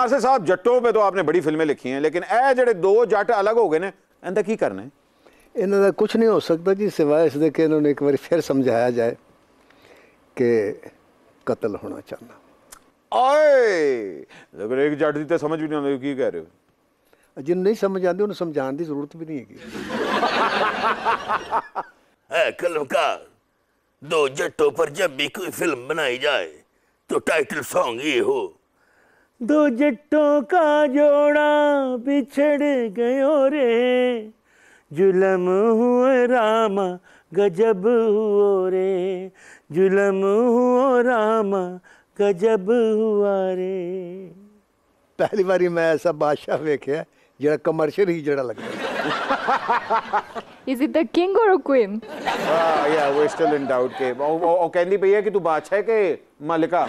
आसे साहब ਜੱਟੋ पे तो आपने बड़ी फिल्में लिखी हैं लेकिन ਇਹ ਜਿਹੜੇ ਦੋ ਜੱਟ ਅਲੱਗ ਹੋ ਗਏ ਨੇ ਇਹਦਾ ਕੀ ਕਰਨਾ ਹੈ ਇਹਨਾਂ ਦਾ ਕੁਝ ਨਹੀਂ ਹੋ ਸਕਦਾ ਜੀ ਸਿਵਾਏ ਇਸ ਦੇ ਕਿ ਇਹਨਾਂ ਨੂੰ ਇੱਕ ਵਾਰੀ ਫਿਰ ਸਮਝਾਇਆ ਜਾਏ ਕਿ ਕਤਲ ਹੋਣਾ ਚਾਹੁੰਦਾ ਓਏ ਲੇਕਿਨ ਇੱਕ ਜੱਟ ਦੀ ਤਾਂ ਸਮਝ ਵੀ ਨਹੀਂ ਆਉਂਦੀ ਕੀ ਕਹਿ ਰਹੇ ਹੋ ਜਿਹਨੂੰ ਨਹੀਂ ਸਮਝ ਆਉਂਦੀ ਉਹਨੂੰ ਸਮਝਾਉਣ ਦੀ ਜ਼ਰੂਰਤ ਵੀ ਨਹੀਂ ਹੈਗੀ ਹੈ ਕਲਮਕਾਰ ਦੋ ਜੱਟੋਂ ਪਰ ਜਬ ਵੀ ਕੋਈ ਫਿਲਮ ਬਣਾਈ ਜਾਏ तो टाइटल सॉन्ग ये हो दो जट्टों का जोड़ा बिछड़ गयो रे जुलम हुए रामा गजब हुओ रे जुलम हुओ रामा गजब हुआ रे पहली बारी मैं ऐसा बादशाह देखा जरा कमर्शियल ही जरा लगा Is it the king or a queen? Ah, yeah, we're still in doubt. के oh, oh, कहंदी पई है कि तू बादशाह के मालिका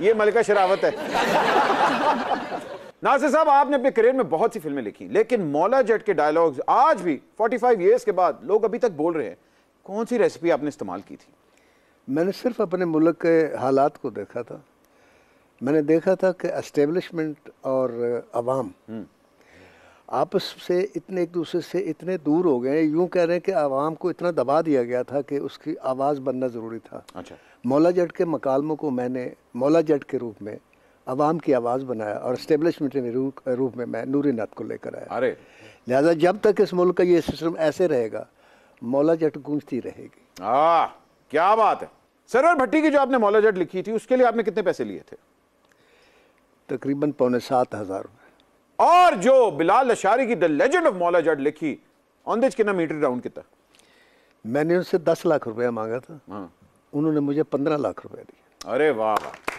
ये मलिका शरावत है नासिर साहब आपने अपने करियर में बहुत सी फिल्में लिखी लेकिन मौला जेट के डायलॉग्स आज भी 45 ईयर्स के बाद लोग अभी तक बोल रहे हैं कौन सी रेसिपी आपने इस्तेमाल की थी मैंने सिर्फ अपने मुल्क के हालात को देखा था मैंने देखा था कि एस्टेब्लिशमेंट और आवाम हम्म। आपस से इतने एक दूसरे से इतने दूर हो गए यूं कह रहे हैं कि आवाम को इतना दबा दिया गया था कि उसकी आवाज़ बनना ज़रूरी था अच्छा मौला जट के मकालमों को मैंने मौला जट के रूप में आवाम की आवाज़ बनाया और इस्टेबलिशमेंट के रूप में मैं नूरी नाथ को लेकर आया अरे लिहाजा जब तक इस मुल्क का ये सिस्टम ऐसे रहेगा मौला जट गूंजती रहेगी हाँ क्या बात है सरवर भट्टी की जो आपने मौला जट लिखी थी उसके लिए आपने कितने पैसे लिए थे तकरीबन पौने सात हज़ार रुपये और जो बिलाल अशारी की द लेजेंड ऑफ मौला जट लिखी ऑन कितना मीटर राउंड कितना मैंने उनसे दस लाख रुपया मांगा था हाँ। उन्होंने मुझे पंद्रह लाख रुपया दिया अरे वाह वाह